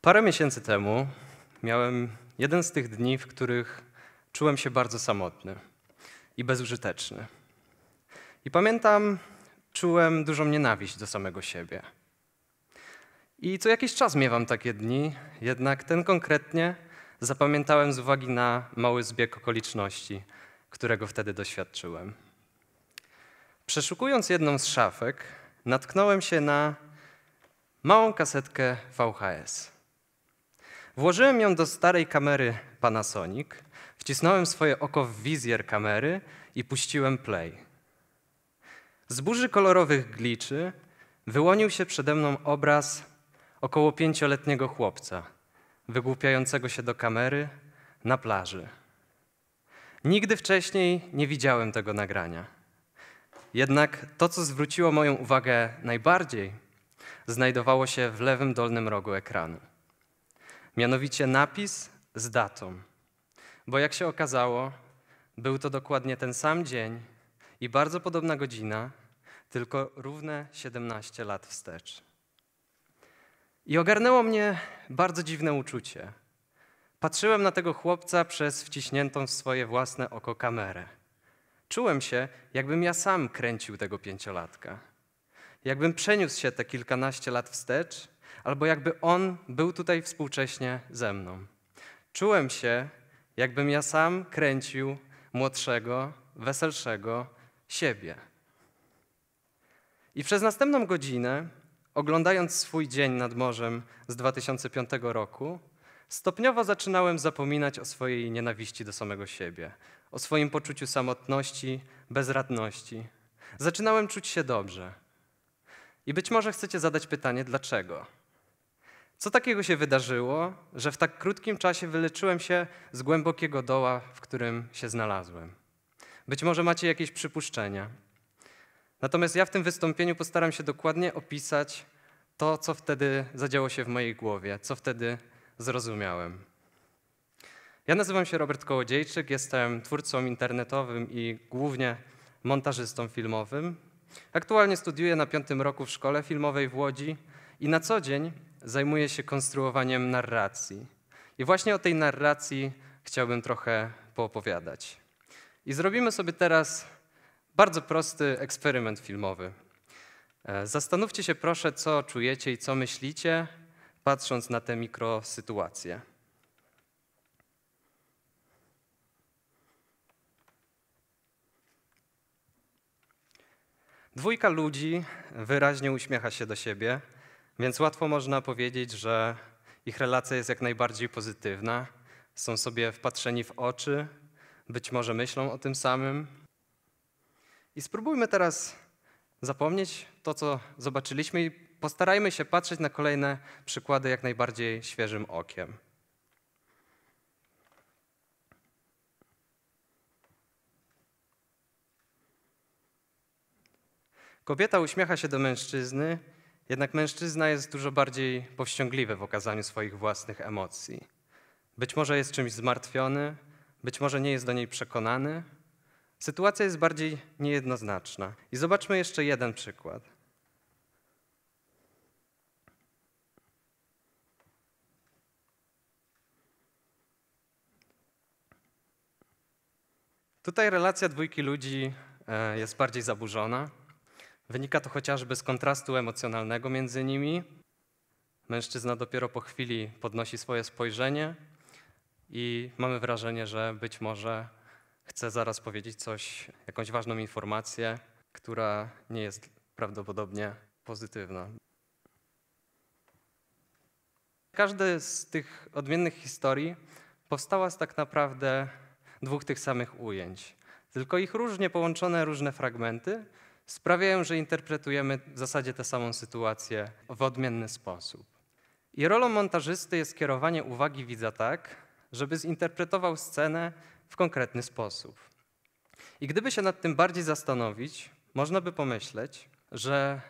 Parę miesięcy temu miałem jeden z tych dni, w których czułem się bardzo samotny i bezużyteczny. I pamiętam, czułem dużą nienawiść do samego siebie. I co jakiś czas miewam takie dni, jednak ten konkretnie zapamiętałem z uwagi na mały zbieg okoliczności, którego wtedy doświadczyłem. Przeszukując jedną z szafek, natknąłem się na małą kasetkę VHS. Włożyłem ją do starej kamery Panasonic, wcisnąłem swoje oko w wizjer kamery i puściłem play. Z burzy kolorowych gliczy wyłonił się przede mną obraz około pięcioletniego chłopca, wygłupiającego się do kamery na plaży. Nigdy wcześniej nie widziałem tego nagrania. Jednak to, co zwróciło moją uwagę najbardziej, znajdowało się w lewym dolnym rogu ekranu mianowicie napis z datą. Bo jak się okazało, był to dokładnie ten sam dzień i bardzo podobna godzina, tylko równe 17 lat wstecz. I ogarnęło mnie bardzo dziwne uczucie. Patrzyłem na tego chłopca przez wciśniętą w swoje własne oko kamerę. Czułem się, jakbym ja sam kręcił tego pięciolatka. Jakbym przeniósł się te kilkanaście lat wstecz albo jakby On był tutaj współcześnie ze mną. Czułem się, jakbym ja sam kręcił młodszego, weselszego siebie. I przez następną godzinę, oglądając swój dzień nad morzem z 2005 roku, stopniowo zaczynałem zapominać o swojej nienawiści do samego siebie, o swoim poczuciu samotności, bezradności. Zaczynałem czuć się dobrze. I być może chcecie zadać pytanie, dlaczego? Co takiego się wydarzyło, że w tak krótkim czasie wyleczyłem się z głębokiego doła, w którym się znalazłem? Być może macie jakieś przypuszczenia. Natomiast ja w tym wystąpieniu postaram się dokładnie opisać to, co wtedy zadziało się w mojej głowie, co wtedy zrozumiałem. Ja nazywam się Robert Kołodziejczyk, jestem twórcą internetowym i głównie montażystą filmowym. Aktualnie studiuję na piątym roku w szkole filmowej w Łodzi i na co dzień zajmuje się konstruowaniem narracji. I właśnie o tej narracji chciałbym trochę poopowiadać. I zrobimy sobie teraz bardzo prosty eksperyment filmowy. E, zastanówcie się proszę, co czujecie i co myślicie, patrząc na tę mikrosytuację. Dwójka ludzi wyraźnie uśmiecha się do siebie więc łatwo można powiedzieć, że ich relacja jest jak najbardziej pozytywna. Są sobie wpatrzeni w oczy, być może myślą o tym samym. I spróbujmy teraz zapomnieć to, co zobaczyliśmy, i postarajmy się patrzeć na kolejne przykłady jak najbardziej świeżym okiem. Kobieta uśmiecha się do mężczyzny jednak mężczyzna jest dużo bardziej powściągliwy w okazaniu swoich własnych emocji. Być może jest czymś zmartwiony, być może nie jest do niej przekonany. Sytuacja jest bardziej niejednoznaczna. I zobaczmy jeszcze jeden przykład. Tutaj relacja dwójki ludzi e, jest bardziej zaburzona. Wynika to chociażby z kontrastu emocjonalnego między nimi. Mężczyzna dopiero po chwili podnosi swoje spojrzenie i mamy wrażenie, że być może chce zaraz powiedzieć coś, jakąś ważną informację, która nie jest prawdopodobnie pozytywna. Każda z tych odmiennych historii powstała z tak naprawdę dwóch tych samych ujęć, tylko ich różnie połączone różne fragmenty, sprawiają, że interpretujemy w zasadzie tę samą sytuację w odmienny sposób. I rolą montażysty jest kierowanie uwagi widza tak, żeby zinterpretował scenę w konkretny sposób. I gdyby się nad tym bardziej zastanowić, można by pomyśleć, że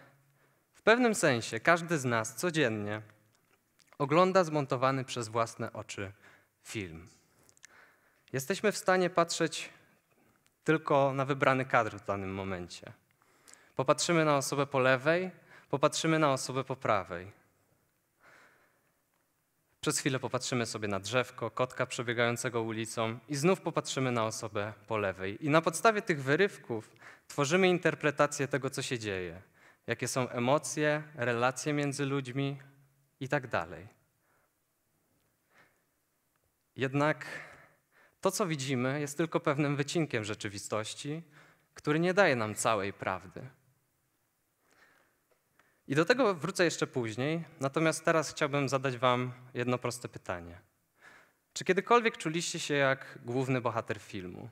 w pewnym sensie każdy z nas codziennie ogląda zmontowany przez własne oczy film. Jesteśmy w stanie patrzeć tylko na wybrany kadr w danym momencie. Popatrzymy na osobę po lewej, popatrzymy na osobę po prawej. Przez chwilę popatrzymy sobie na drzewko, kotka przebiegającego ulicą i znów popatrzymy na osobę po lewej. I na podstawie tych wyrywków tworzymy interpretację tego, co się dzieje, jakie są emocje, relacje między ludźmi i tak dalej. Jednak to, co widzimy, jest tylko pewnym wycinkiem rzeczywistości, który nie daje nam całej prawdy. I do tego wrócę jeszcze później, natomiast teraz chciałbym zadać Wam jedno proste pytanie. Czy kiedykolwiek czuliście się jak główny bohater filmu?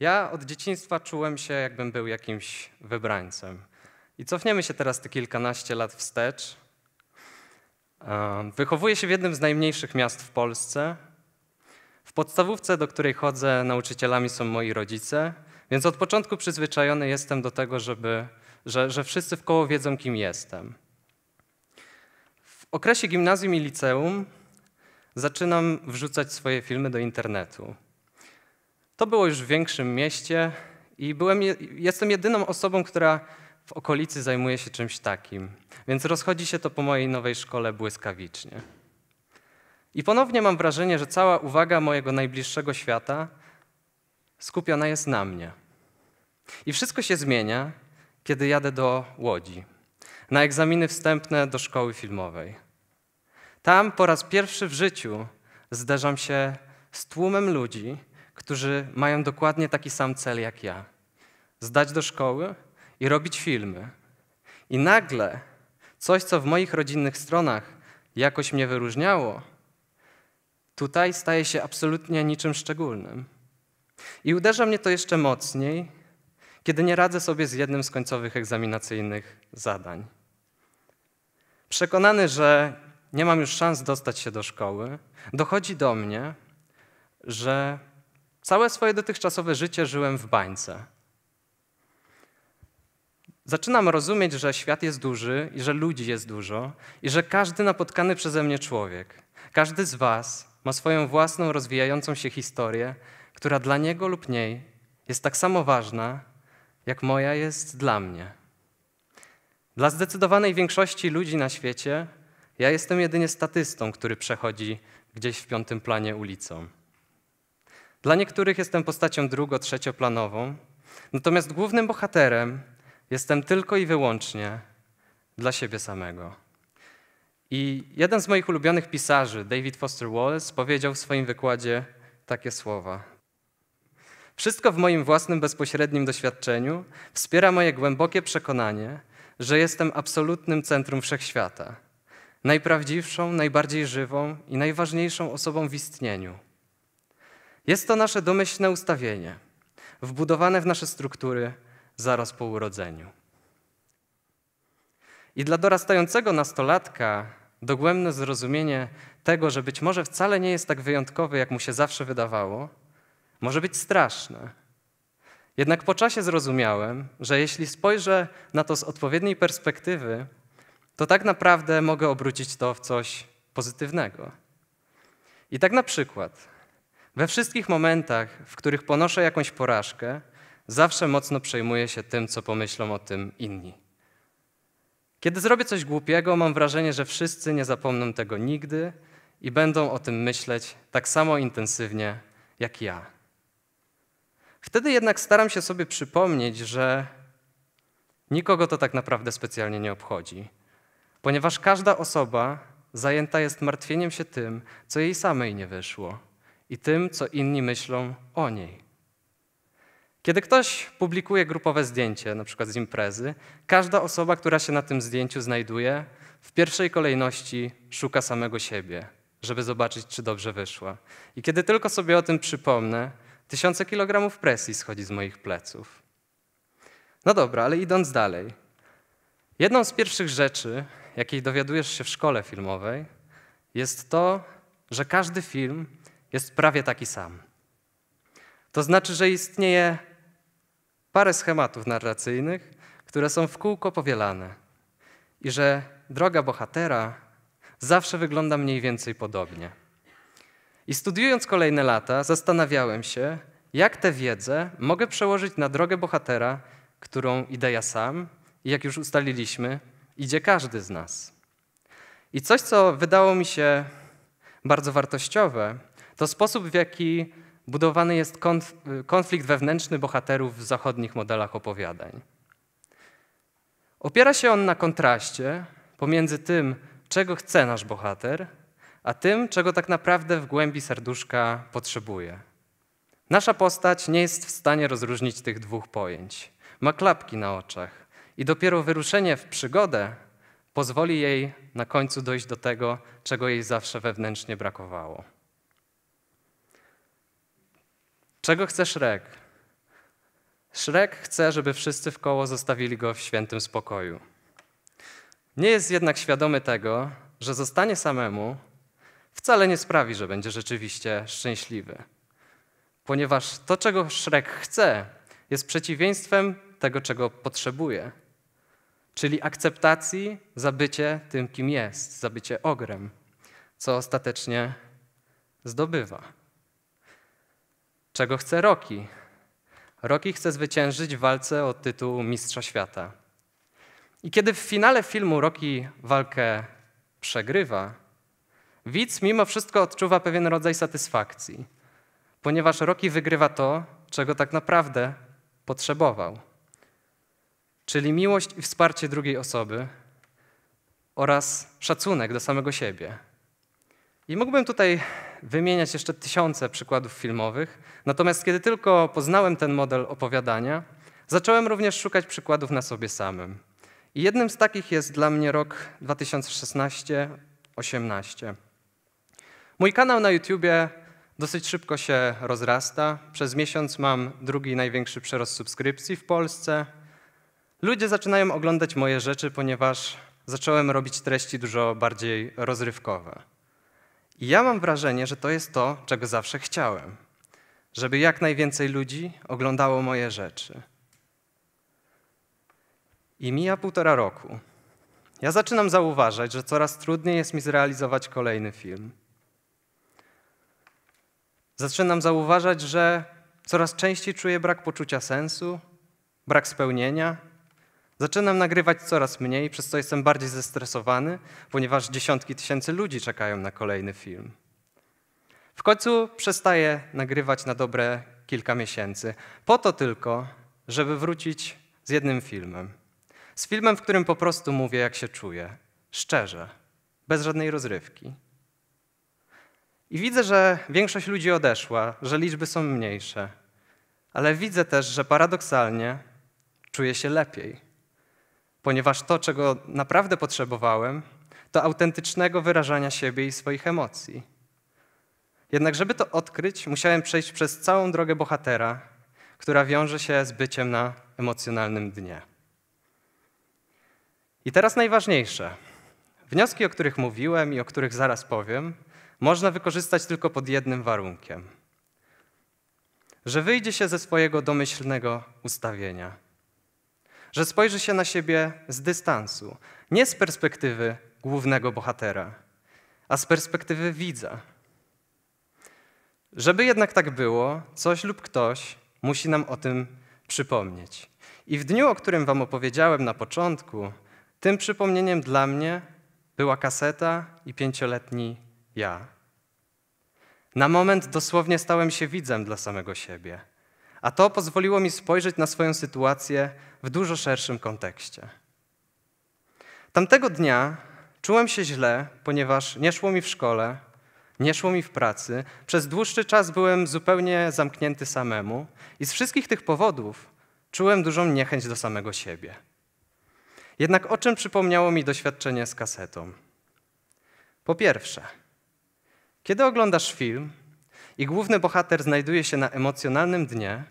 Ja od dzieciństwa czułem się, jakbym był jakimś wybrańcem. I cofniemy się teraz te kilkanaście lat wstecz. Wychowuję się w jednym z najmniejszych miast w Polsce. W podstawówce, do której chodzę, nauczycielami są moi rodzice, więc od początku przyzwyczajony jestem do tego, żeby że, że wszyscy w koło wiedzą, kim jestem. W okresie gimnazjum i liceum zaczynam wrzucać swoje filmy do internetu. To było już w większym mieście i byłem, jestem jedyną osobą, która w okolicy zajmuje się czymś takim, więc rozchodzi się to po mojej nowej szkole błyskawicznie. I ponownie mam wrażenie, że cała uwaga mojego najbliższego świata skupiona jest na mnie. I wszystko się zmienia, kiedy jadę do Łodzi na egzaminy wstępne do szkoły filmowej. Tam po raz pierwszy w życiu zderzam się z tłumem ludzi, którzy mają dokładnie taki sam cel jak ja: zdać do szkoły i robić filmy. I nagle coś, co w moich rodzinnych stronach jakoś mnie wyróżniało, tutaj staje się absolutnie niczym szczególnym. I uderza mnie to jeszcze mocniej, kiedy nie radzę sobie z jednym z końcowych egzaminacyjnych zadań. Przekonany, że nie mam już szans dostać się do szkoły, dochodzi do mnie, że całe swoje dotychczasowe życie żyłem w bańce. Zaczynam rozumieć, że świat jest duży i że ludzi jest dużo i że każdy napotkany przeze mnie człowiek, każdy z Was ma swoją własną rozwijającą się historię, która dla niego lub niej jest tak samo ważna jak moja jest dla mnie. Dla zdecydowanej większości ludzi na świecie ja jestem jedynie statystą, który przechodzi gdzieś w piątym planie ulicą. Dla niektórych jestem postacią drugo, trzecioplanową, natomiast głównym bohaterem jestem tylko i wyłącznie dla siebie samego. I jeden z moich ulubionych pisarzy, David Foster Wallace, powiedział w swoim wykładzie takie słowa: wszystko w moim własnym bezpośrednim doświadczeniu wspiera moje głębokie przekonanie, że jestem absolutnym centrum wszechświata, najprawdziwszą, najbardziej żywą i najważniejszą osobą w istnieniu. Jest to nasze domyślne ustawienie, wbudowane w nasze struktury zaraz po urodzeniu. I dla dorastającego nastolatka dogłębne zrozumienie tego, że być może wcale nie jest tak wyjątkowy, jak mu się zawsze wydawało, może być straszne. Jednak po czasie zrozumiałem, że jeśli spojrzę na to z odpowiedniej perspektywy, to tak naprawdę mogę obrócić to w coś pozytywnego. I tak na przykład, we wszystkich momentach, w których ponoszę jakąś porażkę, zawsze mocno przejmuję się tym, co pomyślą o tym inni. Kiedy zrobię coś głupiego, mam wrażenie, że wszyscy nie zapomną tego nigdy i będą o tym myśleć tak samo intensywnie jak ja. Wtedy jednak staram się sobie przypomnieć, że nikogo to tak naprawdę specjalnie nie obchodzi, ponieważ każda osoba zajęta jest martwieniem się tym, co jej samej nie wyszło i tym, co inni myślą o niej. Kiedy ktoś publikuje grupowe zdjęcie, na przykład z imprezy, każda osoba, która się na tym zdjęciu znajduje, w pierwszej kolejności szuka samego siebie, żeby zobaczyć, czy dobrze wyszła. I kiedy tylko sobie o tym przypomnę, Tysiące kilogramów presji schodzi z moich pleców. No dobra, ale idąc dalej. Jedną z pierwszych rzeczy, jakiej dowiadujesz się w szkole filmowej, jest to, że każdy film jest prawie taki sam. To znaczy, że istnieje parę schematów narracyjnych, które są w kółko powielane i że droga bohatera zawsze wygląda mniej więcej podobnie. I studiując kolejne lata, zastanawiałem się, jak tę wiedzę mogę przełożyć na drogę bohatera, którą idę ja sam i jak już ustaliliśmy, idzie każdy z nas. I coś, co wydało mi się bardzo wartościowe, to sposób, w jaki budowany jest konf konflikt wewnętrzny bohaterów w zachodnich modelach opowiadań. Opiera się on na kontraście pomiędzy tym, czego chce nasz bohater, a tym, czego tak naprawdę w głębi serduszka potrzebuje. Nasza postać nie jest w stanie rozróżnić tych dwóch pojęć. Ma klapki na oczach i dopiero wyruszenie w przygodę pozwoli jej na końcu dojść do tego, czego jej zawsze wewnętrznie brakowało. Czego chce Szrek? Szrek chce, żeby wszyscy w koło zostawili go w świętym spokoju. Nie jest jednak świadomy tego, że zostanie samemu wcale nie sprawi, że będzie rzeczywiście szczęśliwy. Ponieważ to, czego Szrek chce, jest przeciwieństwem tego, czego potrzebuje. Czyli akceptacji za bycie tym, kim jest, za bycie ogrem, co ostatecznie zdobywa. Czego chce Roki? Roki chce zwyciężyć w walce o tytuł Mistrza Świata. I kiedy w finale filmu Roki walkę przegrywa, Widz mimo wszystko odczuwa pewien rodzaj satysfakcji, ponieważ Roki wygrywa to, czego tak naprawdę potrzebował. Czyli miłość i wsparcie drugiej osoby oraz szacunek do samego siebie. I mógłbym tutaj wymieniać jeszcze tysiące przykładów filmowych, natomiast kiedy tylko poznałem ten model opowiadania, zacząłem również szukać przykładów na sobie samym. I jednym z takich jest dla mnie rok 2016-18. Mój kanał na YouTubie dosyć szybko się rozrasta. Przez miesiąc mam drugi największy przerost subskrypcji w Polsce. Ludzie zaczynają oglądać moje rzeczy, ponieważ zacząłem robić treści dużo bardziej rozrywkowe. I ja mam wrażenie, że to jest to, czego zawsze chciałem. Żeby jak najwięcej ludzi oglądało moje rzeczy. I mija półtora roku. Ja zaczynam zauważać, że coraz trudniej jest mi zrealizować kolejny film. Zaczynam zauważać, że coraz częściej czuję brak poczucia sensu, brak spełnienia. Zaczynam nagrywać coraz mniej, przez co jestem bardziej zestresowany, ponieważ dziesiątki tysięcy ludzi czekają na kolejny film. W końcu przestaję nagrywać na dobre kilka miesięcy, po to tylko, żeby wrócić z jednym filmem. Z filmem, w którym po prostu mówię, jak się czuję, szczerze, bez żadnej rozrywki. I widzę, że większość ludzi odeszła, że liczby są mniejsze, ale widzę też, że paradoksalnie czuję się lepiej, ponieważ to, czego naprawdę potrzebowałem, to autentycznego wyrażania siebie i swoich emocji. Jednak, żeby to odkryć, musiałem przejść przez całą drogę bohatera, która wiąże się z byciem na emocjonalnym dnie. I teraz najważniejsze. Wnioski, o których mówiłem i o których zaraz powiem, można wykorzystać tylko pod jednym warunkiem: że wyjdzie się ze swojego domyślnego ustawienia, że spojrzy się na siebie z dystansu, nie z perspektywy głównego bohatera, a z perspektywy widza. Żeby jednak tak było, coś lub ktoś musi nam o tym przypomnieć. I w dniu, o którym Wam opowiedziałem na początku, tym przypomnieniem dla mnie była kaseta i pięcioletni ja. Na moment dosłownie stałem się widzem dla samego siebie, a to pozwoliło mi spojrzeć na swoją sytuację w dużo szerszym kontekście. Tamtego dnia czułem się źle, ponieważ nie szło mi w szkole, nie szło mi w pracy, przez dłuższy czas byłem zupełnie zamknięty samemu i z wszystkich tych powodów czułem dużą niechęć do samego siebie. Jednak o czym przypomniało mi doświadczenie z kasetą? Po pierwsze, kiedy oglądasz film i główny bohater znajduje się na emocjonalnym dnie,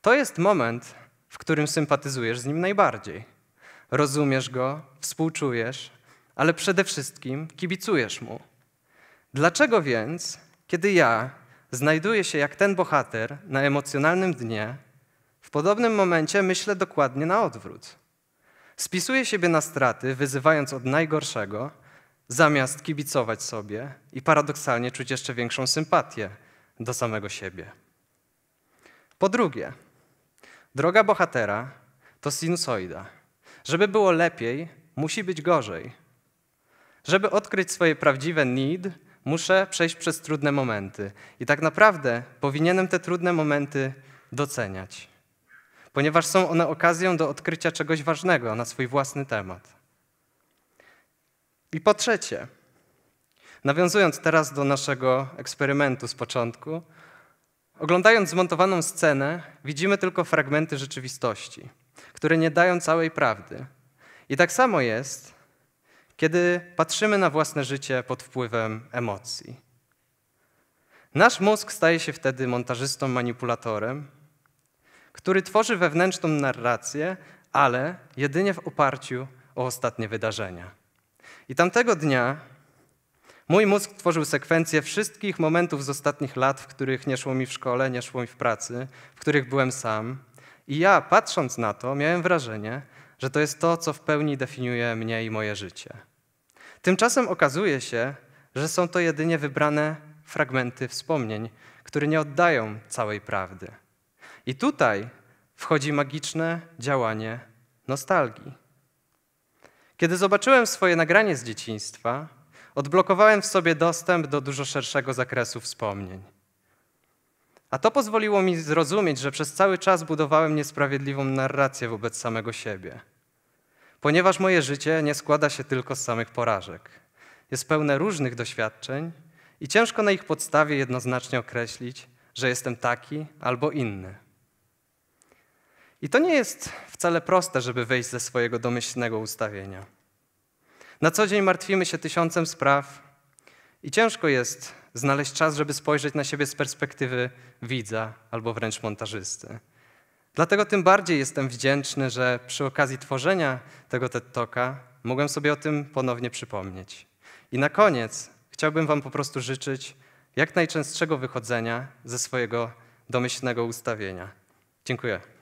to jest moment, w którym sympatyzujesz z nim najbardziej. Rozumiesz go, współczujesz, ale przede wszystkim kibicujesz mu. Dlaczego więc, kiedy ja znajduję się jak ten bohater na emocjonalnym dnie, w podobnym momencie myślę dokładnie na odwrót? Spisuję siebie na straty, wyzywając od najgorszego, zamiast kibicować sobie i paradoksalnie czuć jeszcze większą sympatię do samego siebie. Po drugie, droga bohatera to sinusoida. Żeby było lepiej, musi być gorzej. Żeby odkryć swoje prawdziwe need, muszę przejść przez trudne momenty. I tak naprawdę powinienem te trudne momenty doceniać, ponieważ są one okazją do odkrycia czegoś ważnego na swój własny temat. I po trzecie, nawiązując teraz do naszego eksperymentu z początku, oglądając zmontowaną scenę, widzimy tylko fragmenty rzeczywistości, które nie dają całej prawdy. I tak samo jest, kiedy patrzymy na własne życie pod wpływem emocji. Nasz mózg staje się wtedy montażystą, manipulatorem, który tworzy wewnętrzną narrację, ale jedynie w oparciu o ostatnie wydarzenia. I tamtego dnia mój mózg tworzył sekwencję wszystkich momentów z ostatnich lat, w których nie szło mi w szkole, nie szło mi w pracy, w których byłem sam. I ja, patrząc na to, miałem wrażenie, że to jest to, co w pełni definiuje mnie i moje życie. Tymczasem okazuje się, że są to jedynie wybrane fragmenty wspomnień, które nie oddają całej prawdy. I tutaj wchodzi magiczne działanie nostalgii. Kiedy zobaczyłem swoje nagranie z dzieciństwa, odblokowałem w sobie dostęp do dużo szerszego zakresu wspomnień. A to pozwoliło mi zrozumieć, że przez cały czas budowałem niesprawiedliwą narrację wobec samego siebie. Ponieważ moje życie nie składa się tylko z samych porażek. Jest pełne różnych doświadczeń i ciężko na ich podstawie jednoznacznie określić, że jestem taki albo inny. I to nie jest wcale proste, żeby wyjść ze swojego domyślnego ustawienia. Na co dzień martwimy się tysiącem spraw i ciężko jest znaleźć czas, żeby spojrzeć na siebie z perspektywy widza albo wręcz montażysty. Dlatego tym bardziej jestem wdzięczny, że przy okazji tworzenia tego TED Talka mogłem sobie o tym ponownie przypomnieć. I na koniec chciałbym Wam po prostu życzyć jak najczęstszego wychodzenia ze swojego domyślnego ustawienia. Dziękuję.